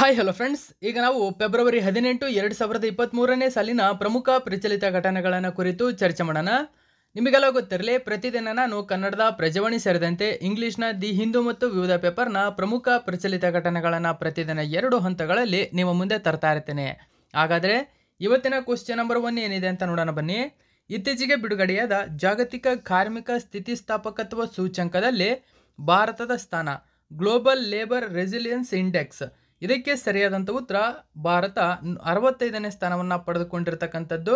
hi hello friends ಈಗ ನಾವು February ಹದಿನೆಂಟು ಎರಡು ಸಾವಿರದ ಇಪ್ಪತ್ತ್ಮೂರನೇ ಸಾಲಿನ ಪ್ರಮುಖ ಪ್ರಚಲಿತ ಘಟನೆಗಳನ್ನು ಕುರಿತು ಚರ್ಚೆ ಮಾಡೋಣ ನಿಮಗೆಲ್ಲ ಗೊತ್ತಿರಲಿ ಪ್ರತಿದಿನ ನಾನು ಕನ್ನಡದ ಪ್ರಜವಾಣಿ ಸೇರಿದಂತೆ ಇಂಗ್ಲೀಷ್ನ ದಿ ಹಿಂದೂ ಮತ್ತು ವಿವಿಧ ಪೇಪರ್ನ ಪ್ರಮುಖ ಪ್ರಚಲಿತ ಘಟನೆಗಳನ್ನು ಪ್ರತಿದಿನ ಎರಡು ಹಂತಗಳಲ್ಲಿ ನಿಮ್ಮ ಮುಂದೆ ತರ್ತಾ ಇರ್ತೇನೆ ಹಾಗಾದರೆ ಇವತ್ತಿನ ಕ್ವಶನ್ ನಂಬರ್ ಒನ್ ಏನಿದೆ ಅಂತ ನೋಡೋಣ ಬನ್ನಿ ಇತ್ತೀಚೆಗೆ ಬಿಡುಗಡೆಯಾದ ಜಾಗತಿಕ ಕಾರ್ಮಿಕ ಸ್ಥಿತಿಸ್ಥಾಪಕತ್ವ ಸೂಚ್ಯಂಕದಲ್ಲಿ ಭಾರತದ ಸ್ಥಾನ ಗ್ಲೋಬಲ್ ಲೇಬರ್ ರೆಸಿಲಿಯನ್ಸ್ ಇಂಡೆಕ್ಸ್ ಇದಕ್ಕೆ ಸರಿಯಾದಂಥ ಉತ್ತರ ಭಾರತ ಅರವತ್ತೈದನೇ ಸ್ಥಾನವನ್ನು ಪಡೆದುಕೊಂಡಿರ್ತಕ್ಕಂಥದ್ದು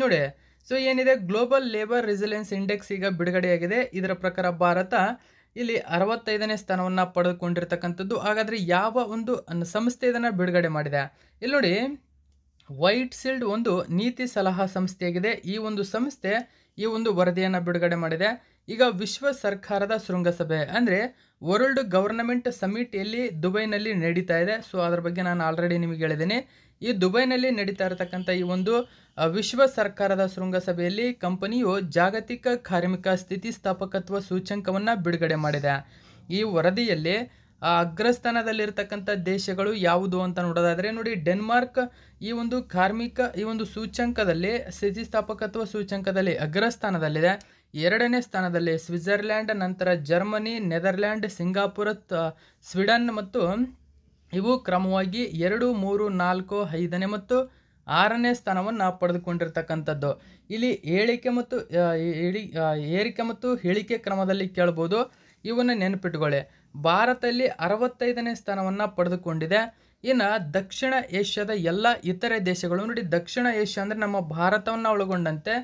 ನೋಡಿ ಸೊ ಏನಿದೆ ಗ್ಲೋಬಲ್ ಲೇಬರ್ ರೆಸಿಲೆನ್ಸ್ ಇಂಡೆಕ್ಸ್ ಈಗ ಬಿಡುಗಡೆಯಾಗಿದೆ ಇದರ ಪ್ರಕಾರ ಭಾರತ ಇಲ್ಲಿ ಅರವತ್ತೈದನೇ ಸ್ಥಾನವನ್ನು ಪಡೆದುಕೊಂಡಿರ್ತಕ್ಕಂಥದ್ದು ಹಾಗಾದರೆ ಯಾವ ಒಂದು ಸಂಸ್ಥೆ ಇದನ್ನು ಬಿಡುಗಡೆ ಮಾಡಿದೆ ಇಲ್ಲಿ ನೋಡಿ ವೈಟ್ ಸೀಲ್ಡ್ ಒಂದು ನೀತಿ ಸಲಹಾ ಸಂಸ್ಥೆಯಾಗಿದೆ ಈ ಒಂದು ಸಂಸ್ಥೆ ಈ ಒಂದು ವರದಿಯನ್ನು ಬಿಡುಗಡೆ ಮಾಡಿದೆ ಈಗ ವಿಶ್ವ ಸರ್ಕಾರದ ಶೃಂಗಸಭೆ ಅಂದರೆ ವರ್ಲ್ಡ್ ಗವರ್ನಮೆಂಟ್ ಸಮಿಟ್ ಎಲ್ಲಿ ದುಬೈನಲ್ಲಿ ನಡೀತಾ ಇದೆ ಸೊ ಅದರ ಬಗ್ಗೆ ನಾನು ಆಲ್ರೆಡಿ ನಿಮಗೆ ಹೇಳಿದ್ದೀನಿ ಈ ದುಬೈನಲ್ಲಿ ನಡೀತಾ ಇರತಕ್ಕಂಥ ಈ ಒಂದು ವಿಶ್ವ ಸರ್ಕಾರದ ಶೃಂಗಸಭೆಯಲ್ಲಿ ಕಂಪನಿಯು ಜಾಗತಿಕ ಕಾರ್ಮಿಕ ಸ್ಥಿತಿಸ್ಥಾಪಕತ್ವ ಸೂಚ್ಯಂಕವನ್ನು ಬಿಡುಗಡೆ ಮಾಡಿದೆ ಈ ವರದಿಯಲ್ಲಿ ಅಗ್ರಸ್ಥಾನದಲ್ಲಿರ್ತಕ್ಕಂಥ ದೇಶಗಳು ಯಾವುದು ಅಂತ ನೋಡೋದಾದರೆ ನೋಡಿ ಡೆನ್ಮಾರ್ಕ್ ಈ ಒಂದು ಕಾರ್ಮಿಕ ಈ ಒಂದು ಸೂಚ್ಯಂಕದಲ್ಲಿ ಸ್ಥಿತಿಸ್ಥಾಪಕತ್ವ ಸೂಚ್ಯಂಕದಲ್ಲಿ ಅಗ್ರಸ್ಥಾನದಲ್ಲಿದೆ ಎರಡನೇ ಸ್ಥಾನದಲ್ಲಿ ಸ್ವಿಟ್ಜರ್ಲ್ಯಾಂಡ್ ನಂತರ ಜರ್ಮನಿ ನೆದರ್ಲ್ಯಾಂಡ್ ಸಿಂಗಾಪುರ ಸ್ವೀಡನ್ ಮತ್ತು ಇವು ಕ್ರಮವಾಗಿ ಎರಡು ಮೂರು ನಾಲ್ಕು ಐದನೇ ಮತ್ತು ಆರನೇ ಸ್ಥಾನವನ್ನು ಪಡೆದುಕೊಂಡಿರ್ತಕ್ಕಂಥದ್ದು ಇಲ್ಲಿ ಏಳಿಕೆ ಮತ್ತು ಇಳಿ ಏರಿಕೆ ಮತ್ತು ಹೇಳಿಕೆ ಕ್ರಮದಲ್ಲಿ ಕೇಳ್ಬೋದು ಇವನ್ನು ನೆನಪಿಟ್ಕೊಳ್ಳಿ ಭಾರತದಲ್ಲಿ ಅರವತ್ತೈದನೇ ಸ್ಥಾನವನ್ನು ಪಡೆದುಕೊಂಡಿದೆ ಇನ್ನು ದಕ್ಷಿಣ ಏಷ್ಯಾದ ಎಲ್ಲ ಇತರೆ ದೇಶಗಳು ನೋಡಿ ದಕ್ಷಿಣ ಏಷ್ಯಾ ಅಂದರೆ ನಮ್ಮ ಭಾರತವನ್ನು ಒಳಗೊಂಡಂತೆ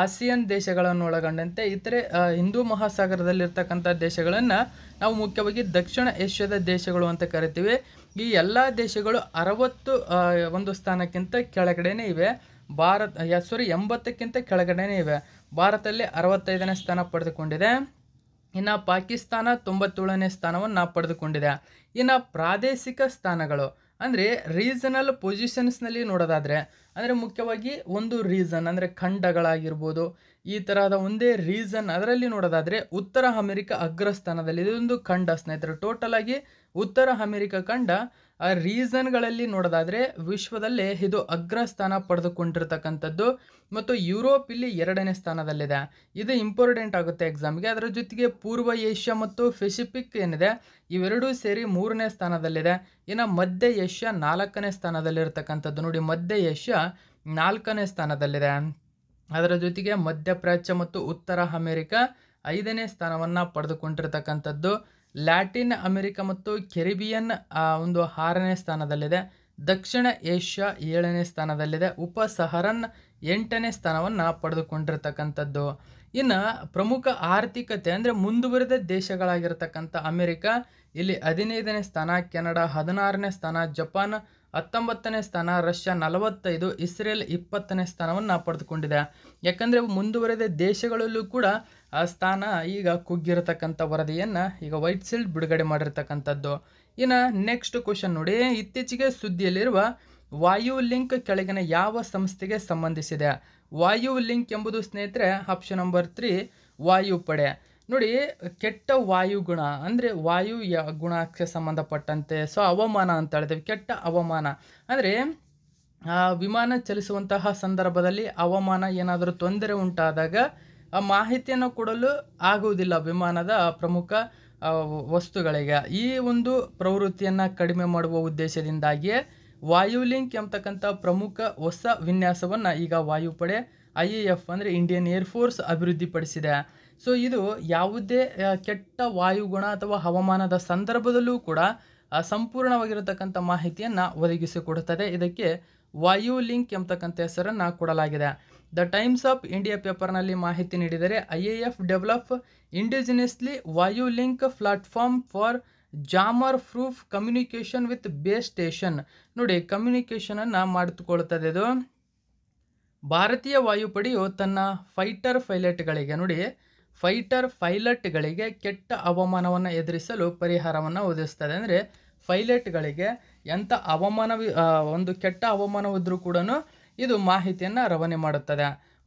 ಆಸಿಯನ್ ದೇಶಗಳನ್ನು ಒಳಗೊಂಡಂತೆ ಇತರೆ ಹಿಂದೂ ಮಹಾಸಾಗರದಲ್ಲಿರ್ತಕ್ಕಂಥ ದೇಶಗಳನ್ನು ನಾವು ಮುಖ್ಯವಾಗಿ ದಕ್ಷಿಣ ಏಷ್ಯಾದ ದೇಶಗಳು ಅಂತ ಕರಿತೀವಿ ಈ ಎಲ್ಲ ದೇಶಗಳು ಅರವತ್ತು ಒಂದು ಸ್ಥಾನಕ್ಕಿಂತ ಕೆಳಗಡೆನೇ ಇವೆ ಭಾರತ ಸಾರಿ ಎಂಬತ್ತಕ್ಕಿಂತ ಕೆಳಗಡೆನೇ ಇವೆ ಭಾರತದಲ್ಲಿ ಅರವತ್ತೈದನೇ ಸ್ಥಾನ ಪಡೆದುಕೊಂಡಿದೆ ಇನ್ನು ಪಾಕಿಸ್ತಾನ ತೊಂಬತ್ತೇಳನೇ ಸ್ಥಾನವನ್ನು ಪಡೆದುಕೊಂಡಿದೆ ಇನ್ನು ಪ್ರಾದೇಶಿಕ ಸ್ಥಾನಗಳು ಅಂದರೆ ರೀಸನಲ್ ಪೊಸಿಷನ್ಸ್ನಲ್ಲಿ ನೋಡೋದಾದರೆ ಅಂದರೆ ಮುಖ್ಯವಾಗಿ ಒಂದು ರೀಸನ್ ಅಂದರೆ ಖಂಡಗಳಾಗಿರ್ಬೋದು ಈ ತರಹದ ಒಂದೇ ರೀಸನ್ ಅದರಲ್ಲಿ ನೋಡೋದಾದರೆ ಉತ್ತರ ಅಮೆರಿಕ ಅಗ್ರಸ್ಥಾನದಲ್ಲಿ ಇದೊಂದು ಖಂಡ ಸ್ನೇಹಿತರೆ ಟೋಟಲ್ ಆಗಿ ಉತ್ತರ ಅಮೆರಿಕ ಖಂಡ ಆ ರೀಸನ್ಗಳಲ್ಲಿ ನೋಡೋದಾದರೆ ವಿಶ್ವದಲ್ಲೇ ಇದು ಅಗ್ರ ಸ್ಥಾನ ಪಡೆದುಕೊಂಡಿರ್ತಕ್ಕಂಥದ್ದು ಮತ್ತು ಯುರೋಪ್ ಇಲ್ಲಿ ಎರಡನೇ ಸ್ಥಾನದಲ್ಲಿದೆ ಇದು ಇಂಪಾರ್ಟೆಂಟ್ ಆಗುತ್ತೆ ಎಕ್ಸಾಮ್ಗೆ ಅದರ ಜೊತೆಗೆ ಪೂರ್ವ ಏಷ್ಯಾ ಮತ್ತು ಫೆಸಿಫಿಕ್ ಏನಿದೆ ಇವೆರಡೂ ಸೇರಿ ಮೂರನೇ ಸ್ಥಾನದಲ್ಲಿದೆ ಇನ್ನು ಮಧ್ಯ ಏಷ್ಯಾ ನಾಲ್ಕನೇ ಸ್ಥಾನದಲ್ಲಿರ್ತಕ್ಕಂಥದ್ದು ನೋಡಿ ಮಧ್ಯ ಏಷ್ಯಾ ನಾಲ್ಕನೇ ಸ್ಥಾನದಲ್ಲಿದೆ ಅದರ ಜೊತೆಗೆ ಮಧ್ಯಪ್ರಾಚ್ಯ ಮತ್ತು ಉತ್ತರ ಅಮೆರಿಕ ಐದನೇ ಸ್ಥಾನವನ್ನು ಪಡೆದುಕೊಂಡಿರ್ತಕ್ಕಂಥದ್ದು ಲ್ಯಾಟಿನ್ ಅಮೆರಿಕ ಮತ್ತು ಕೆರಿಬಿಯನ್ ಒಂದು ಆರನೇ ಸ್ಥಾನದಲ್ಲಿದೆ ದಕ್ಷಿಣ ಏಷ್ಯಾ ಏಳನೇ ಸ್ಥಾನದಲ್ಲಿದೆ ಉಪ ಸಹರನ್ ಎಂಟನೇ ಸ್ಥಾನವನ್ನು ಪಡೆದುಕೊಂಡಿರತಕ್ಕಂಥದ್ದು ಇನ್ನು ಪ್ರಮುಖ ಆರ್ಥಿಕತೆ ಅಂದರೆ ಮುಂದುವರೆದ ದೇಶಗಳಾಗಿರ್ತಕ್ಕಂಥ ಅಮೆರಿಕ ಇಲ್ಲಿ ಹದಿನೈದನೇ ಸ್ಥಾನ ಕೆನಡಾ ಹದಿನಾರನೇ ಸ್ಥಾನ ಜಪಾನ್ ಹತ್ತೊಂಬತ್ತನೇ ಸ್ಥಾನ ರಷ್ಯಾ ನಲವತ್ತೈದು ಇಸ್ರೇಲ್ ಇಪ್ಪತ್ತನೇ ಸ್ಥಾನವನ್ನು ಪಡೆದುಕೊಂಡಿದೆ ಯಾಕಂದರೆ ಮುಂದುವರೆದ ದೇಶಗಳಲ್ಲೂ ಕೂಡ ಆ ಸ್ಥಾನ ಈಗ ಕುಗ್ಗಿರತಕ್ಕಂಥ ವರದಿಯನ್ನು ಈಗ ವೈಟ್ ಸೀಲ್ಡ್ ಬಿಡುಗಡೆ ಮಾಡಿರ್ತಕ್ಕಂಥದ್ದು ಇನ್ನು ನೆಕ್ಸ್ಟ್ ಕ್ವಶನ್ ನೋಡಿ ಇತ್ತೀಚೆಗೆ ಸುದ್ದಿಯಲ್ಲಿರುವ ವಾಯು ಲಿಂಕ್ ಕೆಳಗಿನ ಯಾವ ಸಂಸ್ಥೆಗೆ ಸಂಬಂಧಿಸಿದೆ ವಾಯು ಲಿಂಕ್ ಎಂಬುದು ಸ್ನೇಹಿತರೆ ಆಪ್ಷನ್ ನಂಬರ್ ತ್ರೀ ಪಡೆ ನೋಡಿ ಕೆಟ್ಟ ವಾಯುಗುಣ ಅಂದರೆ ವಾಯು ಯ ಗುಣಕ್ಕೆ ಸಂಬಂಧಪಟ್ಟಂತೆ ಸೊ ಅವಮಾನ ಅಂತ ಹೇಳ್ತೇವೆ ಕೆಟ್ಟ ಅವಮಾನ ಅಂದರೆ ವಿಮಾನ ಚಲಿಸುವಂತಹ ಸಂದರ್ಭದಲ್ಲಿ ಅವಮಾನ ಏನಾದರೂ ತೊಂದರೆ ಉಂಟಾದಾಗ ಆ ಮಾಹಿತಿಯನ್ನು ಕೊಡಲು ಆಗುವುದಿಲ್ಲ ವಿಮಾನದ ಪ್ರಮುಖ ವಸ್ತುಗಳಿಗೆ ಈ ಒಂದು ಪ್ರವೃತ್ತಿಯನ್ನು ಕಡಿಮೆ ಮಾಡುವ ಉದ್ದೇಶದಿಂದಾಗಿಯೇ ವಾಯುಲಿಂಕ್ ಎಂಬತಕ್ಕಂಥ ಪ್ರಮುಖ ಹೊಸ ವಿನ್ಯಾಸವನ್ನು ಈಗ ವಾಯುಪಡೆ ಐ ಇ ಎಫ್ ಅಂದರೆ ಇಂಡಿಯನ್ ಏರ್ಫೋರ್ಸ್ ಅಭಿವೃದ್ಧಿಪಡಿಸಿದೆ ಸೊ ಇದು ಯಾವುದೇ ಕೆಟ್ಟ ವಾಯುಗುಣ ಅಥವಾ ಹವಾಮಾನದ ಸಂದರ್ಭದಲ್ಲೂ ಕೂಡ ಸಂಪೂರ್ಣವಾಗಿರತಕ್ಕಂಥ ಮಾಹಿತಿಯನ್ನು ಒದಗಿಸಿಕೊಡುತ್ತದೆ ಇದಕ್ಕೆ ವಾಯು ಲಿಂಕ್ ಎಂಬತಕ್ಕಂಥ ಹೆಸರನ್ನು ಕೊಡಲಾಗಿದೆ ದ ಟೈಮ್ಸ್ ಆಫ್ ಇಂಡಿಯಾ ಪೇಪರ್ನಲ್ಲಿ ಮಾಹಿತಿ ನೀಡಿದರೆ I A F develop indigenously Vayu link platform for jammer proof communication with base station ನೋಡಿ ಕಮ್ಯುನಿಕೇಷನನ್ನು ಮಾಡಿಕೊಳ್ತದೆ ಇದು ಭಾರತೀಯ ವಾಯುಪಡೆಯು ತನ್ನ ಫೈಟರ್ ಪೈಲಟ್ಗಳಿಗೆ ನೋಡಿ ಫೈಟರ್ ಫೈಲಟ್ಗಳಿಗೆ ಕೆಟ್ಟ ಹವಾಮಾನವನ್ನು ಎದುರಿಸಲು ಪರಿಹಾರವನ್ನು ಒದಗಿಸ್ತದೆ ಅಂದರೆ ಫೈಲಟ್ಗಳಿಗೆ ಎಂಥ ಹವಾಮಾನ ಒಂದು ಕೆಟ್ಟ ಹವಾಮಾನವಿದ್ದರೂ ಕೂಡ ಇದು ಮಾಹಿತಿಯನ್ನು ರವಾನೆ ಮಾಡುತ್ತದೆ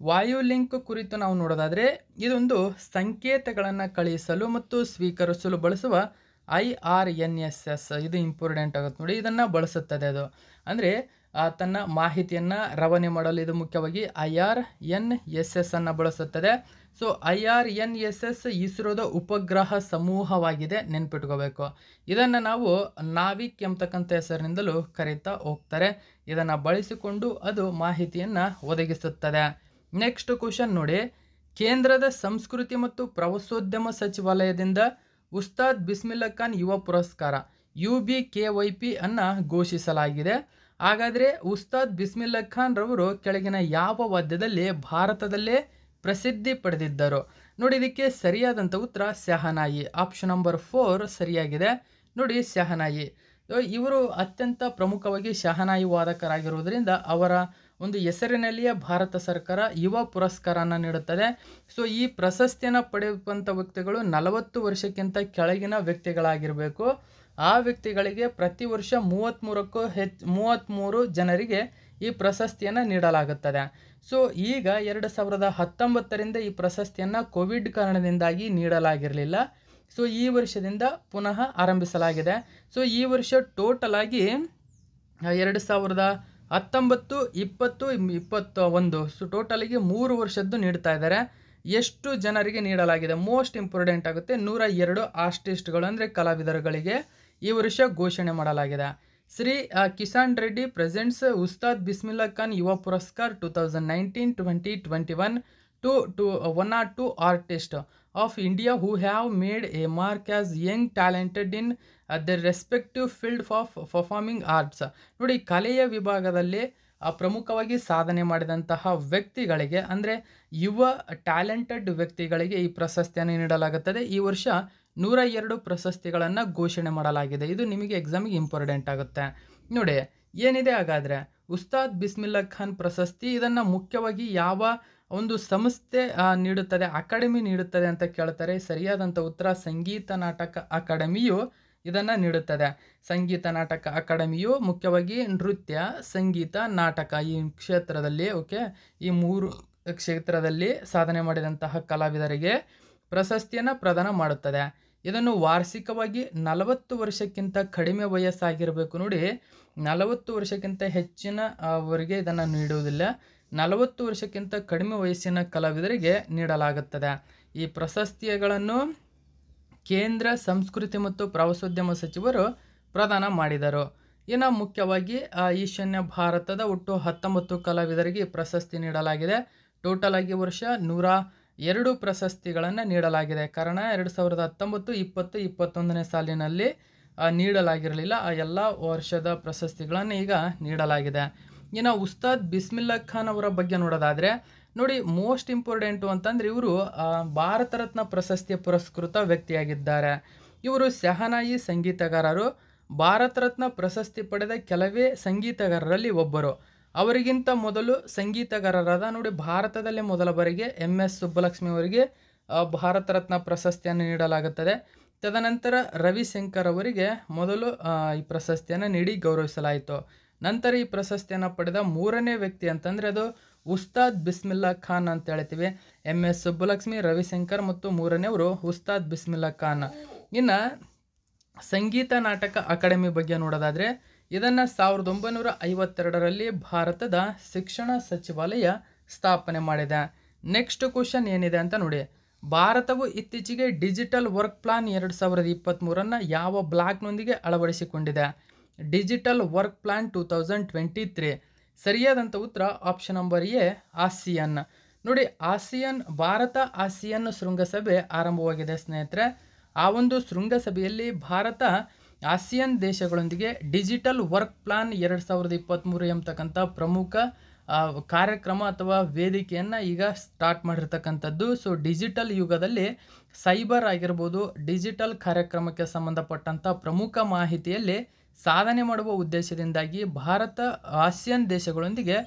ವಾಯು ಲಿಂಕ್ ಕುರಿತು ನಾವು ನೋಡೋದಾದರೆ ಇದೊಂದು ಸಂಕೇತಗಳನ್ನು ಕಳುಹಿಸಲು ಮತ್ತು ಸ್ವೀಕರಿಸಲು ಬಳಸುವ I R N S S ಇದು ಇಂಪಾರ್ಟೆಂಟ್ ಆಗುತ್ತೆ ನೋಡಿ ಇದನ್ನು ಬಳಸುತ್ತದೆ ಅದು ಅಂದರೆ ತನ್ನ ಮಾಹಿತಿಯನ್ನು ರವಾನೆ ಮಾಡಲು ಇದು ಮುಖ್ಯವಾಗಿ I R N S S ಅನ್ನು ಬಳಸುತ್ತದೆ so I R N S S ಇಸ್ರೋದ ಉಪಗ್ರಹ ಸಮೂಹವಾಗಿದೆ ನೆನ್ಪಿಟ್ಕೋಬೇಕು ಇದನ್ನು ನಾವು ನಾವಿಕ್ ಎಂಬತಕ್ಕಂಥ ಹೆಸರಿನಿಂದಲೂ ಕರೀತಾ ಹೋಗ್ತಾರೆ ಇದನ್ನು ಬಳಸಿಕೊಂಡು ಅದು ಮಾಹಿತಿಯನ್ನು ಒದಗಿಸುತ್ತದೆ ನೆಕ್ಸ್ಟ್ ಕ್ವಶನ್ ನೋಡಿ ಕೇಂದ್ರದ ಸಂಸ್ಕೃತಿ ಮತ್ತು ಪ್ರವಾಸೋದ್ಯಮ ಸಚಿವಾಲಯದಿಂದ Ustad Bismillah Khan Yuva Puraskar U B K Y P ಅನ್ನು ಘೋಷಿಸಲಾಗಿದೆ ಹಾಗಾದರೆ ಉಸ್ತಾದ್ ಬಿಸ್ಮಿಲ್ಲಾ ಖಾನ್ ರವರು ಕೆಳಗಿನ ಯಾವ ವಾದ್ಯದಲ್ಲಿ ಭಾರತದಲ್ಲೇ ಪ್ರಸಿದ್ಧಿ ಪಡೆದಿದ್ದರು ನೋಡಿ ಇದಕ್ಕೆ ಸರಿಯಾದಂಥ ಉತ್ತರ ಸಹನಾಯಿ ಆಪ್ಷನ್ ನಂಬರ್ ಫೋರ್ ಸರಿಯಾಗಿದೆ ನೋಡಿ ಸಹನಾಯಿ ಇವರು ಅತ್ಯಂತ ಪ್ರಮುಖವಾಗಿ ಶಹನಾಯಿ ವಾದಕರಾಗಿರುವುದರಿಂದ ಅವರ ಒಂದು ಹೆಸರಿನಲ್ಲಿಯೇ ಭಾರತ ಸರ್ಕಾರ ಯುವ ಪುರಸ್ಕಾರನ ನೀಡುತ್ತದೆ ಸೊ ಈ ಪ್ರಶಸ್ತಿಯನ್ನು ಪಡೆಯುವಂಥ ವ್ಯಕ್ತಿಗಳು ನಲವತ್ತು ವರ್ಷಕ್ಕಿಂತ ಕೆಳಗಿನ ವ್ಯಕ್ತಿಗಳಾಗಿರಬೇಕು ಆ ವ್ಯಕ್ತಿಗಳಿಗೆ ಪ್ರತಿ ವರ್ಷ ಮೂವತ್ತ್ಮೂರಕ್ಕೂ ಹೆಚ್ಚು ಮೂವತ್ತ್ಮೂರು ಜನರಿಗೆ ಈ ಪ್ರಶಸ್ತಿಯನ್ನು ನೀಡಲಾಗುತ್ತದೆ ಸೊ ಈಗ ಎರಡು ಸಾವಿರದ ಹತ್ತೊಂಬತ್ತರಿಂದ ಈ ಪ್ರಶಸ್ತಿಯನ್ನು ಕೋವಿಡ್ ಕಾರಣದಿಂದಾಗಿ ನೀಡಲಾಗಿರಲಿಲ್ಲ ಸೊ ಈ ವರ್ಷದಿಂದ ಪುನಃ ಆರಂಭಿಸಲಾಗಿದೆ ಸೊ ಈ ವರ್ಷ ಟೋಟಲ್ ಆಗಿ ಎರಡು ಸಾವಿರದ ಹತ್ತೊಂಬತ್ತು ಇಪ್ಪತ್ತು ಇಪ್ಪತ್ತ ಒಂದು ಸೊ ಟೋಟಲಿಗೆ ಮೂರು ವರ್ಷದ್ದು ನೀಡ್ತಾ ಇದ್ದಾರೆ ಎಷ್ಟು ಜನರಿಗೆ ನೀಡಲಾಗಿದೆ ಮೋಸ್ಟ್ ಇಂಪಾರ್ಟೆಂಟ್ ಆಗುತ್ತೆ ನೂರ ಎರಡು ಆರ್ಟಿಸ್ಟ್ಗಳು ಅಂದರೆ ಕಲಾವಿದರುಗಳಿಗೆ ಈ ವರ್ಷ ಘೋಷಣೆ ಮಾಡಲಾಗಿದೆ Shri Kishan Reddy presents Ustad Bismillah Khan Yuva Puraskar two thousand nineteen twenty twenty one to to one or to artist of India who have made a mark as young talented in their respective field of performing arts ನೋಡಿ ಕಲೆಯ ವಿಭಾಗದಲ್ಲಿ ಪ್ರಮುಖವಾಗಿ ಸಾಧನೆ ಮಾಡಿದಂತಹ ವ್ಯಕ್ತಿಗಳಿಗೆ ಅಂದರೆ ಯುವ ಟ್ಯಾಲೆಂಟೆಡ್ ವ್ಯಕ್ತಿಗಳಿಗೆ ಈ ಪ್ರಶಸ್ತಿಯನ್ನು ನೀಡಲಾಗುತ್ತದೆ ಈ ವರ್ಷ ನೂರ ಎರಡು ಪ್ರಶಸ್ತಿಗಳನ್ನು ಘೋಷಣೆ ಮಾಡಲಾಗಿದೆ ಇದು ನಿಮಗೆ ಎಕ್ಸಾಮಿಗೆ ಇಂಪಾರ್ಟೆಂಟ್ ಆಗುತ್ತೆ ನೋಡಿ ಏನಿದೆ ಹಾಗಾದರೆ ಉಸ್ತಾದ್ ಬಿಸ್ಮಿಲ್ಲಾ ಖಾನ್ ಪ್ರಶಸ್ತಿ ಇದನ್ನು ಮುಖ್ಯವಾಗಿ ಯಾವ ಒಂದು ಸಂಸ್ಥೆ ನೀಡುತ್ತದೆ ಅಕಾಡೆಮಿ ನೀಡುತ್ತದೆ ಅಂತ ಕೇಳ್ತಾರೆ ಸರಿಯಾದಂಥ ಉತ್ತರ ಸಂಗೀತ ನಾಟಕ ಅಕಾಡೆಮಿಯು ಇದನ್ನು ನೀಡುತ್ತದೆ ಸಂಗೀತ ನಾಟಕ ಅಕಾಡೆಮಿಯು ಮುಖ್ಯವಾಗಿ ನೃತ್ಯ ಸಂಗೀತ ನಾಟಕ ಈ ಕ್ಷೇತ್ರದಲ್ಲಿ ಓಕೆ ಈ ಮೂರು ಕ್ಷೇತ್ರದಲ್ಲಿ ಸಾಧನೆ ಮಾಡಿದಂತಹ ಕಲಾವಿದರಿಗೆ ಪ್ರಶಸ್ತಿಯನ್ನು ಪ್ರದಾನ ಮಾಡುತ್ತದೆ ಇದನ್ನು ವಾರ್ಷಿಕವಾಗಿ ನಲವತ್ತು ವರ್ಷಕ್ಕಿಂತ ಕಡಿಮೆ ವಯಸ್ಸಾಗಿರಬೇಕು ನೋಡಿ ನಲವತ್ತು ವರ್ಷಕ್ಕಿಂತ ಹೆಚ್ಚಿನ ಅವರಿಗೆ ಇದನ್ನು ನೀಡುವುದಿಲ್ಲ ನಲವತ್ತು ವರ್ಷಕ್ಕಿಂತ ಕಡಿಮೆ ವಯಸ್ಸಿನ ಕಲಾವಿದರಿಗೆ ನೀಡಲಾಗುತ್ತದೆ ಈ ಪ್ರಶಸ್ತಿಗಳನ್ನು ಕೇಂದ್ರ ಸಂಸ್ಕೃತಿ ಮತ್ತು ಪ್ರವಾಸೋದ್ಯಮ ಸಚಿವರು ಪ್ರದಾನ ಮಾಡಿದರು ಇನ್ನು ಮುಖ್ಯವಾಗಿ ಈಶಾನ್ಯ ಭಾರತದ ಒಟ್ಟು ಹತ್ತೊಂಬತ್ತು ಕಲಾವಿದರಿಗೆ ಪ್ರಶಸ್ತಿ ನೀಡಲಾಗಿದೆ ಟೋಟಲ್ ಆಗಿ ವರ್ಷ ನೂರ ಎರಡು ಪ್ರಶಸ್ತಿಗಳನ್ನು ನೀಡಲಾಗಿದೆ ಕಾರಣ ಎರಡು ಸಾವಿರದ ಹತ್ತೊಂಬತ್ತು ಇಪ್ಪತ್ತು ಇಪ್ಪತ್ತೊಂದನೇ ಸಾಲಿನಲ್ಲಿ ನೀಡಲಾಗಿರಲಿಲ್ಲ ಆ ಎಲ್ಲ ವರ್ಷದ ಪ್ರಶಸ್ತಿಗಳನ್ನು ಈಗ ನೀಡಲಾಗಿದೆ ಇನ್ನು ಉಸ್ತಾದ್ ಬಿಸ್ಮಿಲ್ಲಾ ಖಾನ್ ಅವರ ಬಗ್ಗೆ ನೋಡೋದಾದರೆ ನೋಡಿ ಮೋಸ್ಟ್ ಇಂಪಾರ್ಟೆಂಟು ಅಂತಂದರೆ ಇವರು ಭಾರತ ರತ್ನ ಪ್ರಶಸ್ತಿಯ ಪುರಸ್ಕೃತ ವ್ಯಕ್ತಿಯಾಗಿದ್ದಾರೆ ಇವರು ಸಹನಾಯಿ ಸಂಗೀತಗಾರರು ಭಾರತ ರತ್ನ ಪ್ರಶಸ್ತಿ ಪಡೆದ ಕೆಲವೇ ಸಂಗೀತಗಾರರಲ್ಲಿ ಒಬ್ಬರು ಅವರಿಗಿಂತ ಮೊದಲು ಸಂಗೀತಗಾರರಾದ ನೋಡಿ ಭಾರತದಲ್ಲೇ ಮೊದಲ ಬಾರಿಗೆ ಎಮ್ ಎಸ್ ಸುಬ್ಬಲಕ್ಷ್ಮಿ ಅವರಿಗೆ ಭಾರತ ರತ್ನ ಪ್ರಶಸ್ತಿಯನ್ನು ನೀಡಲಾಗುತ್ತದೆ ತದನಂತರ ರವಿಶಂಕರ್ ಅವರಿಗೆ ಮೊದಲು ಈ ಪ್ರಶಸ್ತಿಯನ್ನು ನೀಡಿ ಗೌರವಿಸಲಾಯಿತು ನಂತರ ಈ ಪ್ರಶಸ್ತಿಯನ್ನು ಪಡೆದ ಮೂರನೇ ವ್ಯಕ್ತಿ ಅಂತಂದರೆ ಅದು ಉಸ್ತಾದ್ ಬಿಸ್ಮಿಲ್ಲಾ ಖಾನ್ ಅಂತ ಹೇಳ್ತೀವಿ ಎಮ್ ಎಸ್ ಸುಬ್ಬಲಕ್ಷ್ಮಿ ರವಿಶಂಕರ್ ಮತ್ತು ಮೂರನೇವರು ಉಸ್ತಾದ್ ಬಿಸ್ಮಿಲ್ಲಾ ಖಾನ್ ಇನ್ನು ಸಂಗೀತ ನಾಟಕ ಅಕಾಡೆಮಿ ಬಗ್ಗೆ ನೋಡೋದಾದರೆ ಇದನ್ನು ಸಾವಿರದ ಒಂಬೈನೂರ ಐವತ್ತೆರಡರಲ್ಲಿ ಭಾರತದ ಶಿಕ್ಷಣ ಸಚಿವಾಲಯ ಸ್ಥಾಪನೆ ಮಾಡಿದೆ ನೆಕ್ಸ್ಟ್ ಕ್ವಶನ್ ಏನಿದೆ ಅಂತ ನೋಡಿ ಭಾರತವು ಇತ್ತೀಚೆಗೆ ಡಿಜಿಟಲ್ ವರ್ಕ್ ಪ್ಲಾನ್ ಎರಡು ಸಾವಿರದ ಇಪ್ಪತ್ತ್ಮೂರನ್ನು ಯಾವ ಬ್ಲಾಕ್ನೊಂದಿಗೆ ಅಳವಡಿಸಿಕೊಂಡಿದೆ digital work plan two thousand twenty three ಸರಿಯಾದಂಥ ಉತ್ತರ ಆಪ್ಷನ್ ನಂಬರ್ ಎ ಆಸಿಯನ್ ನೋಡಿ ಆಸಿಯನ್ ಭಾರತ ಆಸಿಯನ್ ಶೃಂಗಸಭೆ ಆರಂಭವಾಗಿದೆ ಸ್ನೇಹಿತರೆ ಆ ಒಂದು ಶೃಂಗಸಭೆಯಲ್ಲಿ ಭಾರತ ಆಸಿಯನ್ ದೇಶಗಳೊಂದಿಗೆ ಡಿಜಿಟಲ್ ವರ್ಕ್ ಪ್ಲಾನ್ ಎರಡು ಸಾವಿರದ ಇಪ್ಪತ್ತ್ಮೂರು ಎಂಬತಕ್ಕಂಥ ಪ್ರಮುಖ ಕಾರ್ಯಕ್ರಮ ಅಥವಾ ವೇದಿಕೆಯನ್ನು ಈಗ ಸ್ಟಾರ್ಟ್ ಮಾಡಿರ್ತಕ್ಕಂಥದ್ದು ಸೊ ಡಿಜಿಟಲ್ ಯುಗದಲ್ಲಿ ಸೈಬರ್ ಆಗಿರ್ಬೋದು ಡಿಜಿಟಲ್ ಕಾರ್ಯಕ್ರಮಕ್ಕೆ ಸಂಬಂಧಪಟ್ಟಂಥ ಪ್ರಮುಖ ಮಾಹಿತಿಯಲ್ಲಿ ಸಾಧನೆ ಮಾಡುವ ಉದ್ದೇಶದಿಂದಾಗಿ ಭಾರತ ಆಸಿಯನ್ ದೇಶಗಳೊಂದಿಗೆ